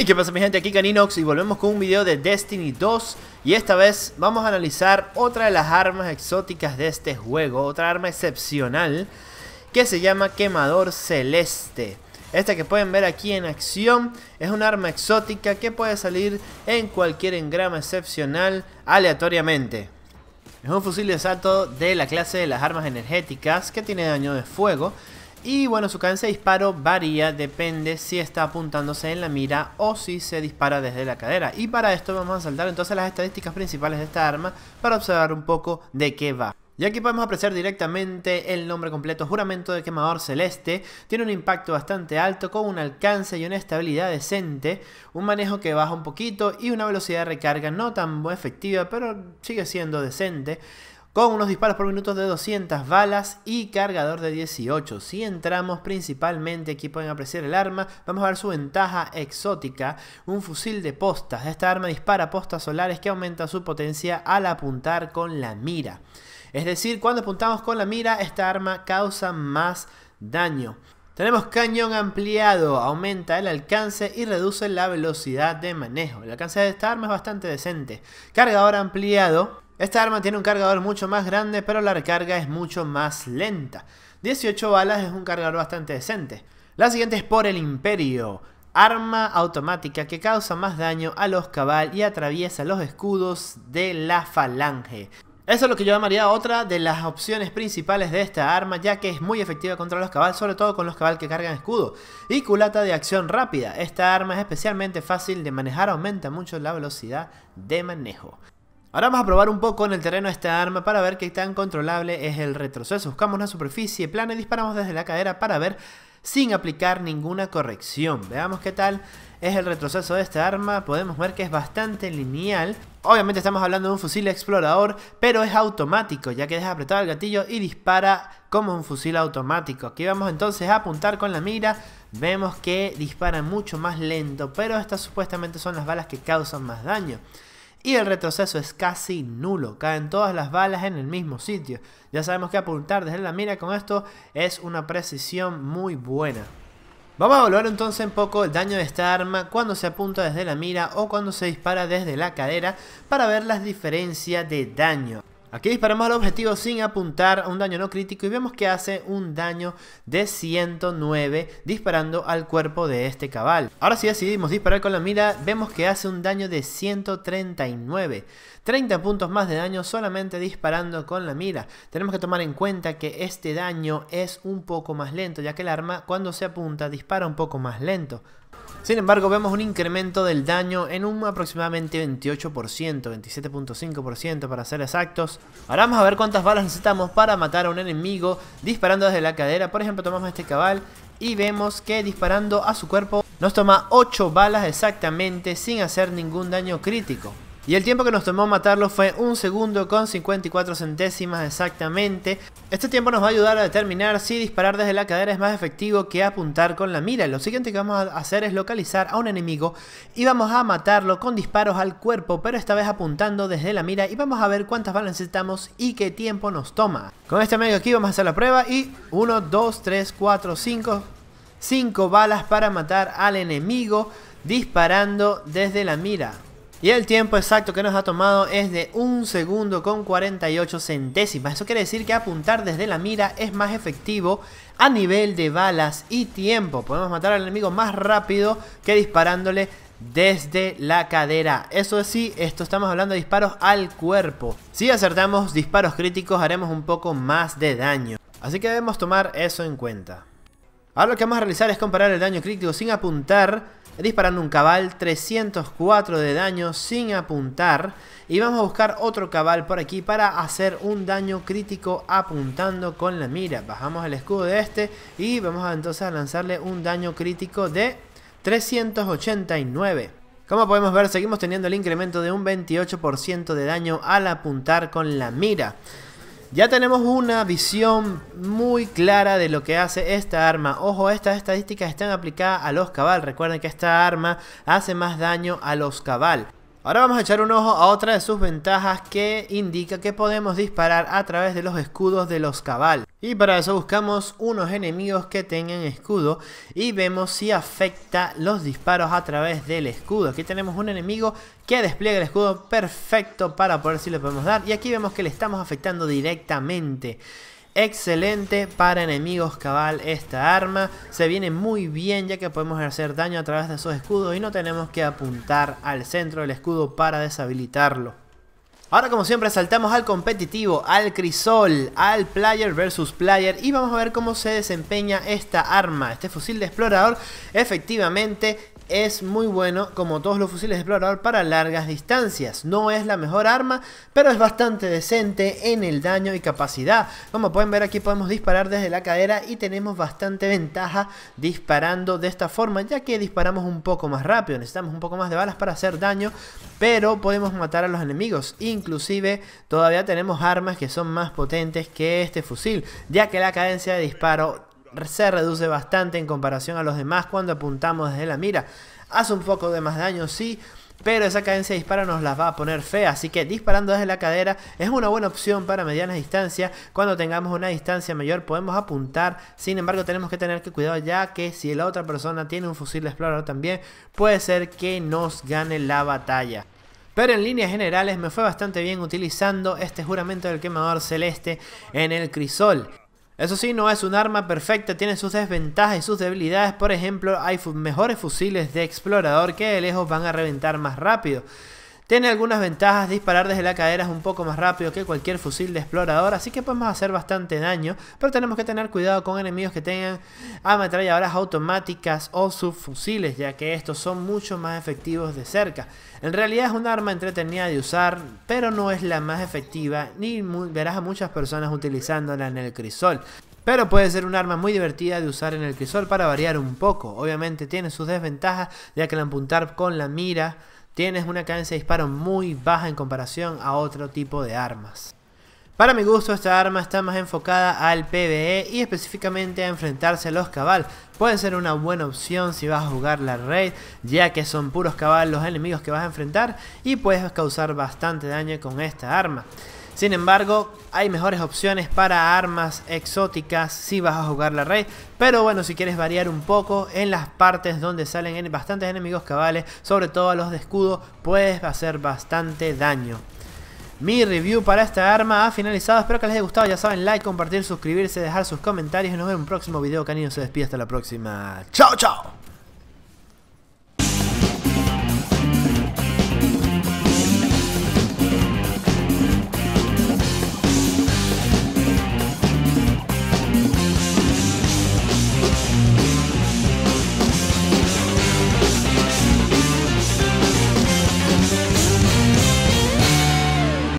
Y ¿qué pasa mi gente? Aquí Caninox y volvemos con un video de Destiny 2 Y esta vez vamos a analizar otra de las armas exóticas de este juego Otra arma excepcional que se llama Quemador Celeste Esta que pueden ver aquí en acción es una arma exótica que puede salir en cualquier engrama excepcional aleatoriamente Es un fusil de salto de la clase de las armas energéticas que tiene daño de fuego y bueno, su cadencia de disparo varía, depende si está apuntándose en la mira o si se dispara desde la cadera. Y para esto vamos a saltar entonces las estadísticas principales de esta arma para observar un poco de qué va. Y aquí podemos apreciar directamente el nombre completo Juramento de Quemador Celeste. Tiene un impacto bastante alto con un alcance y una estabilidad decente. Un manejo que baja un poquito y una velocidad de recarga no tan efectiva pero sigue siendo decente con unos disparos por minuto de 200 balas y cargador de 18. Si entramos principalmente, aquí pueden apreciar el arma, vamos a ver su ventaja exótica, un fusil de postas. Esta arma dispara postas solares que aumenta su potencia al apuntar con la mira. Es decir, cuando apuntamos con la mira, esta arma causa más daño. Tenemos cañón ampliado, aumenta el alcance y reduce la velocidad de manejo. El alcance de esta arma es bastante decente. Cargador ampliado, esta arma tiene un cargador mucho más grande, pero la recarga es mucho más lenta. 18 balas es un cargador bastante decente. La siguiente es por el Imperio. Arma automática que causa más daño a los cabal y atraviesa los escudos de la falange. Eso es lo que yo llamaría otra de las opciones principales de esta arma, ya que es muy efectiva contra los cabal, sobre todo con los cabal que cargan escudo. Y culata de acción rápida. Esta arma es especialmente fácil de manejar, aumenta mucho la velocidad de manejo. Ahora vamos a probar un poco en el terreno esta arma para ver qué tan controlable es el retroceso. Buscamos una superficie plana y disparamos desde la cadera para ver sin aplicar ninguna corrección. Veamos qué tal es el retroceso de esta arma. Podemos ver que es bastante lineal. Obviamente estamos hablando de un fusil explorador, pero es automático, ya que deja apretado el gatillo y dispara como un fusil automático. Aquí vamos entonces a apuntar con la mira. Vemos que dispara mucho más lento, pero estas supuestamente son las balas que causan más daño y el retroceso es casi nulo, caen todas las balas en el mismo sitio. Ya sabemos que apuntar desde la mira con esto es una precisión muy buena. Vamos a evaluar entonces un poco el daño de esta arma cuando se apunta desde la mira o cuando se dispara desde la cadera para ver las diferencias de daño. Aquí disparamos al objetivo sin apuntar a un daño no crítico y vemos que hace un daño de 109 disparando al cuerpo de este cabal. Ahora si decidimos disparar con la mira vemos que hace un daño de 139. 30 puntos más de daño solamente disparando con la mira. Tenemos que tomar en cuenta que este daño es un poco más lento ya que el arma cuando se apunta dispara un poco más lento. Sin embargo, vemos un incremento del daño en un aproximadamente 28%, 27.5% para ser exactos. Ahora vamos a ver cuántas balas necesitamos para matar a un enemigo disparando desde la cadera. Por ejemplo, tomamos este cabal y vemos que disparando a su cuerpo nos toma 8 balas exactamente sin hacer ningún daño crítico. Y el tiempo que nos tomó matarlo fue un segundo con 54 centésimas exactamente. Este tiempo nos va a ayudar a determinar si disparar desde la cadera es más efectivo que apuntar con la mira. Lo siguiente que vamos a hacer es localizar a un enemigo y vamos a matarlo con disparos al cuerpo, pero esta vez apuntando desde la mira y vamos a ver cuántas balas necesitamos y qué tiempo nos toma. Con este medio aquí vamos a hacer la prueba y 1, 2, 3, 4, 5, 5 balas para matar al enemigo disparando desde la mira. Y el tiempo exacto que nos ha tomado es de 1 segundo con 48 centésimas. Eso quiere decir que apuntar desde la mira es más efectivo a nivel de balas y tiempo. Podemos matar al enemigo más rápido que disparándole desde la cadera. Eso sí, esto estamos hablando de disparos al cuerpo. Si acertamos disparos críticos haremos un poco más de daño. Así que debemos tomar eso en cuenta. Ahora lo que vamos a realizar es comparar el daño crítico sin apuntar disparando un cabal, 304 de daño sin apuntar. Y vamos a buscar otro cabal por aquí para hacer un daño crítico apuntando con la mira. Bajamos el escudo de este y vamos a, entonces a lanzarle un daño crítico de 389. Como podemos ver, seguimos teniendo el incremento de un 28% de daño al apuntar con la mira. Ya tenemos una visión muy clara de lo que hace esta arma. Ojo, estas estadísticas están aplicadas a los cabal. Recuerden que esta arma hace más daño a los cabal. Ahora vamos a echar un ojo a otra de sus ventajas que indica que podemos disparar a través de los escudos de los cabal. Y para eso buscamos unos enemigos que tengan escudo y vemos si afecta los disparos a través del escudo. Aquí tenemos un enemigo que despliega el escudo perfecto para poder si le podemos dar. Y aquí vemos que le estamos afectando directamente. Excelente para enemigos cabal esta arma. Se viene muy bien ya que podemos hacer daño a través de esos escudos y no tenemos que apuntar al centro del escudo para deshabilitarlo. Ahora como siempre saltamos al competitivo, al crisol, al player versus player y vamos a ver cómo se desempeña esta arma, este fusil de explorador. Efectivamente es muy bueno, como todos los fusiles de explorador, para largas distancias. No es la mejor arma, pero es bastante decente en el daño y capacidad. Como pueden ver aquí podemos disparar desde la cadera y tenemos bastante ventaja disparando de esta forma, ya que disparamos un poco más rápido. Necesitamos un poco más de balas para hacer daño, pero podemos matar a los enemigos. Inclusive todavía tenemos armas que son más potentes que este fusil, ya que la cadencia de disparo se reduce bastante en comparación a los demás cuando apuntamos desde la mira. Hace un poco de más daño, sí, pero esa cadencia de disparo nos las va a poner fea, así que disparando desde la cadera es una buena opción para mediana distancia. cuando tengamos una distancia mayor podemos apuntar, sin embargo tenemos que tener que cuidado ya que si la otra persona tiene un fusil de explorador también, puede ser que nos gane la batalla. Pero en líneas generales me fue bastante bien utilizando este juramento del quemador celeste en el crisol. Eso sí, no es un arma perfecta, tiene sus desventajas y sus debilidades. Por ejemplo, hay mejores fusiles de explorador que de lejos van a reventar más rápido. Tiene algunas ventajas, disparar desde la cadera es un poco más rápido que cualquier fusil de explorador, así que podemos hacer bastante daño, pero tenemos que tener cuidado con enemigos que tengan ametralladoras automáticas o subfusiles, ya que estos son mucho más efectivos de cerca. En realidad es un arma entretenida de usar, pero no es la más efectiva, ni verás a muchas personas utilizándola en el crisol pero puede ser un arma muy divertida de usar en el crisol para variar un poco. Obviamente tiene sus desventajas, ya que al apuntar con la mira tienes una cadencia de disparo muy baja en comparación a otro tipo de armas. Para mi gusto esta arma está más enfocada al PvE y específicamente a enfrentarse a los cabal. Puede ser una buena opción si vas a jugar la raid ya que son puros cabal los enemigos que vas a enfrentar y puedes causar bastante daño con esta arma. Sin embargo, hay mejores opciones para armas exóticas si vas a jugar la raid. Pero bueno, si quieres variar un poco en las partes donde salen bastantes enemigos cabales, sobre todo a los de escudo, puedes hacer bastante daño. Mi review para esta arma ha finalizado, espero que les haya gustado, ya saben, like, compartir, suscribirse, dejar sus comentarios y nos vemos en un próximo video, Canino se despide hasta la próxima. ¡Chao, chao!